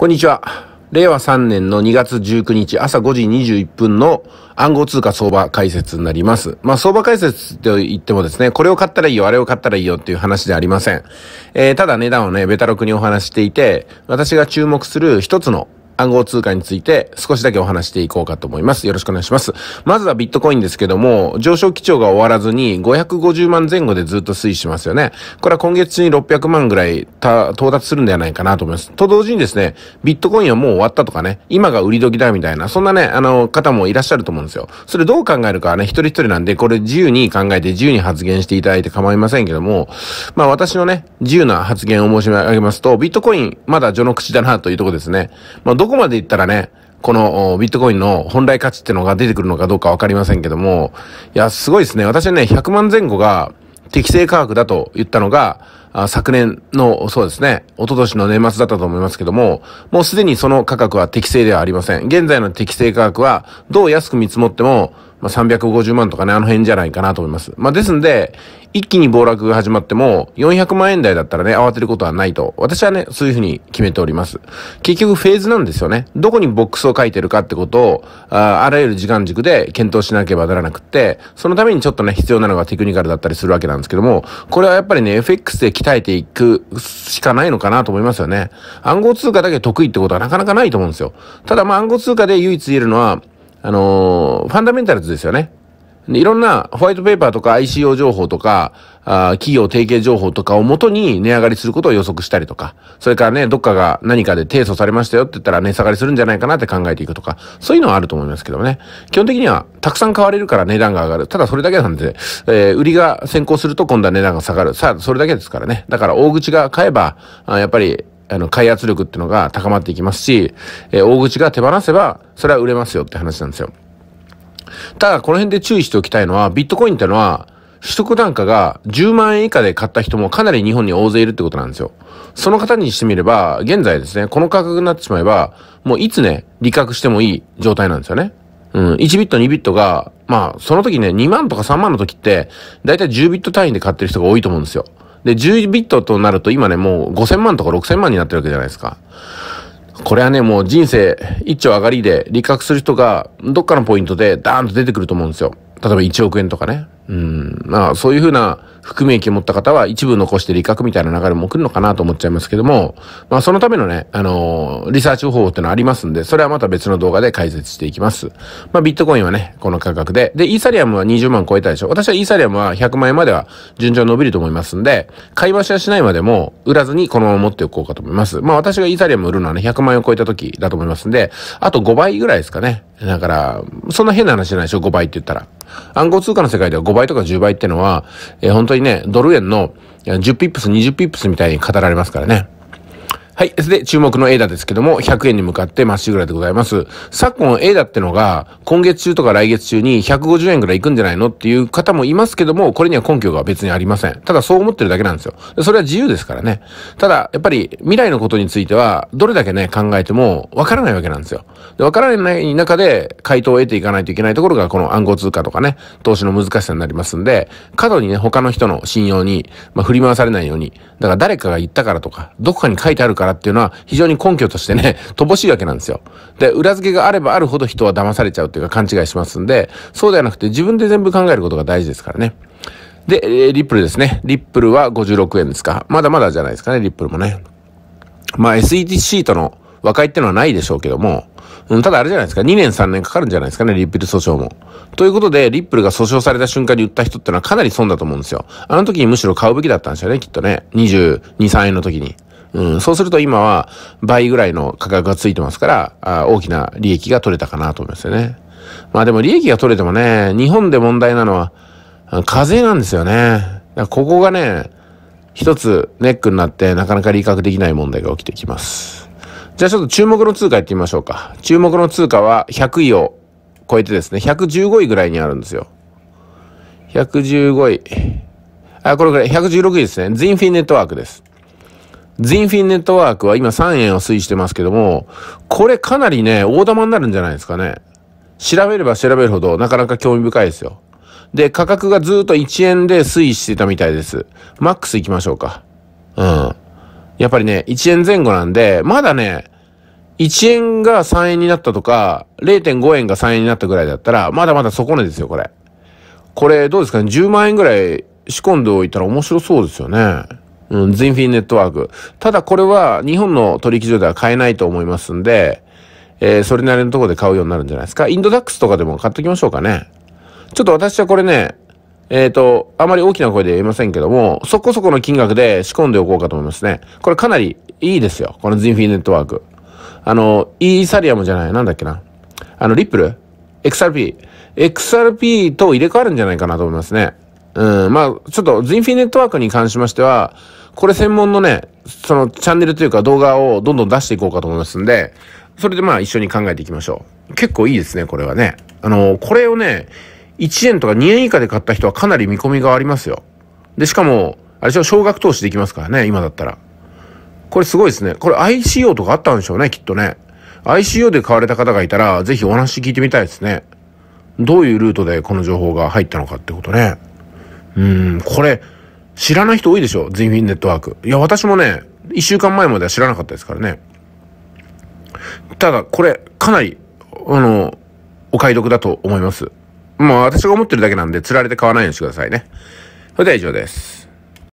こんにちは。令和3年の2月19日朝5時21分の暗号通貨相場解説になります。まあ相場解説と言ってもですね、これを買ったらいいよ、あれを買ったらいいよっていう話ではありません。えー、ただ値段をね、ベタロクにお話していて、私が注目する一つの暗号通貨について少しだけお話していこうかと思います。よろしくお願いします。まずはビットコインですけども、上昇基調が終わらずに550万前後でずっと推移しますよね。これは今月中に600万ぐらい到達するんではないかなと思います。と同時にですね、ビットコインはもう終わったとかね、今が売り時だみたいな、そんなね、あの、方もいらっしゃると思うんですよ。それどう考えるかはね、一人一人なんで、これ自由に考えて自由に発言していただいて構いませんけども、まあ私のね、自由な発言を申し上げますと、ビットコインまだ序の口だなというとこですね。まあどこまでいったらね、このビットコインの本来価値ってのが出てくるのかどうかわかりませんけども、いや、すごいですね。私はね、100万前後が適正価格だと言ったのが、昨年の、そうですね、一昨年の年末だったと思いますけども、もうすでにその価格は適正ではありません。現在の適正価格は、どう安く見積もっても、まあ、350万とかね、あの辺じゃないかなと思います。まあ、ですんで、一気に暴落が始まっても、400万円台だったらね、慌てることはないと。私はね、そういうふうに決めております。結局フェーズなんですよね。どこにボックスを書いてるかってことを、ああらゆる時間軸で検討しなければならなくって、そのためにちょっとね、必要なのがテクニカルだったりするわけなんですけども、これはやっぱりね、FX で鍛えていくしかないのかなと思いますよね。暗号通貨だけ得意ってことはなかなかないと思うんですよ。ただまあ暗号通貨で唯一言えるのは、あのー、ファンダメンタルズですよね。いろんなホワイトペーパーとか ICO 情報とか、あ企業提携情報とかをもとに値上がりすることを予測したりとか、それからね、どっかが何かで提訴されましたよって言ったら値下がりするんじゃないかなって考えていくとか、そういうのはあると思いますけどね。基本的にはたくさん買われるから値段が上がる。ただそれだけなんで、えー、売りが先行すると今度は値段が下がる。さあ、それだけですからね。だから大口が買えば、あやっぱりあの、開発力っていうのが高まっていきますし、えー、大口が手放せば、それは売れますよって話なんですよ。ただ、この辺で注意しておきたいのは、ビットコインってのは、取得単価が10万円以下で買った人もかなり日本に大勢いるってことなんですよ。その方にしてみれば、現在ですね、この価格になってしまえば、もういつね、利確してもいい状態なんですよね。うん、1ビット2ビットが、まあ、その時ね、2万とか3万の時って、だいたい10ビット単位で買ってる人が多いと思うんですよ。で、10ビットとなると今ね、もう5000万とか6000万になってるわけじゃないですか。これはね、もう人生一丁上がりで、理覚する人が、どっかのポイントでダーンと出てくると思うんですよ。例えば1億円とかね。うん、まあ、そういうふうな含み益を持った方は一部残して利確みたいな流れも来るのかなと思っちゃいますけども、まあ、そのためのね、あのー、リサーチ方法ってのありますんで、それはまた別の動画で解説していきます。まあ、ビットコインはね、この価格で。で、イーサリアムは20万超えたでしょ。私はイーサリアムは100万円までは順調伸びると思いますんで、買い増しはしないまでも、売らずにこのまま持っておこうかと思います。まあ、私がイーサリアム売るのはね、100万円を超えた時だと思いますんで、あと5倍ぐらいですかね。だから、そんな変な話じゃないでしょ、5倍って言ったら。暗号通貨の世界では5倍とか10倍ってのは、えー、本当にね、ドル円の10ピップス、20ピップスみたいに語られますからね。はい。で、注目のエイダですけども、100円に向かってまっしぐらでございます。昨今、エイダってのが、今月中とか来月中に150円ぐらい行くんじゃないのっていう方もいますけども、これには根拠が別にありません。ただ、そう思ってるだけなんですよ。それは自由ですからね。ただ、やっぱり、未来のことについては、どれだけね、考えても、わからないわけなんですよ。で、わからない中で、回答を得ていかないといけないところが、この暗号通貨とかね、投資の難しさになりますんで、過度にね、他の人の信用に、まあ、振り回されないように、だから誰かが言ったからとか、どこかに書いてあるから、からっていうのは非常に根拠としてね、乏しいわけなんですよ。で、裏付けがあればあるほど人は騙されちゃうというか勘違いしますんで、そうではなくて自分で全部考えることが大事ですからね。で、リップルですね。リップルは56円ですか。まだまだじゃないですかね、リップルもね。まあ SET c との和解ってのはないでしょうけども、うん、ただあれじゃないですか、2年3年かかるんじゃないですかね、リップル訴訟も。ということで、リップルが訴訟された瞬間に売った人ってのはかなり損だと思うんですよ。あの時にむしろ買うべきだったんですよね、きっとね。22、3円の時に。うん、そうすると今は倍ぐらいの価格がついてますから、あ大きな利益が取れたかなと思いますよね。まあでも利益が取れてもね、日本で問題なのは、課税なんですよね。ここがね、一つネックになってなかなか理解できない問題が起きてきます。じゃあちょっと注目の通貨いってみましょうか。注目の通貨は100位を超えてですね、115位ぐらいにあるんですよ。115位。あ、これぐらい、116位ですね。ズインフィネットワークです。全フィンネットワークは今3円を推移してますけども、これかなりね、大玉になるんじゃないですかね。調べれば調べるほどなかなか興味深いですよ。で、価格がずっと1円で推移してたみたいです。マックス行きましょうか。うん。やっぱりね、1円前後なんで、まだね、1円が3円になったとか、0.5円が3円になったぐらいだったら、まだまだ底値ですよ、これ。これ、どうですかね ?10 万円ぐらい仕込んでおいたら面白そうですよね。うん、全フィンネットワーク。ただこれは日本の取引所では買えないと思いますんで、えー、それなりのところで買うようになるんじゃないですか。インドダックスとかでも買っておきましょうかね。ちょっと私はこれね、えっ、ー、と、あまり大きな声で言えませんけども、そこそこの金額で仕込んでおこうかと思いますね。これかなりいいですよ。このズインフィネットワーク。あの、イーサリアムじゃない、なんだっけな。あの、リップル ?XRP。XRP と入れ替わるんじゃないかなと思いますね。うん、まあ、ちょっと、ズインフィネットワークに関しましては、これ専門のね、そのチャンネルというか動画をどんどん出していこうかと思いますんで、それでまあ一緒に考えていきましょう。結構いいですね、これはね。あの、これをね、1円とか2円以下で買った人はかなり見込みがありますよ。で、しかも、あれでしょ、少額投資できますからね、今だったら。これすごいですね。これ ICO とかあったんでしょうね、きっとね。ICO で買われた方がいたら、ぜひお話聞いてみたいですね。どういうルートでこの情報が入ったのかってことね。うん、これ、知らない人多いでしょ全フィンネットワーク。いや、私もね、一週間前までは知らなかったですからね。ただ、これ、かなり、あの、お買い得だと思います。まあ、私が思ってるだけなんで、釣られて買わないようにしてくださいね。それでは以上です。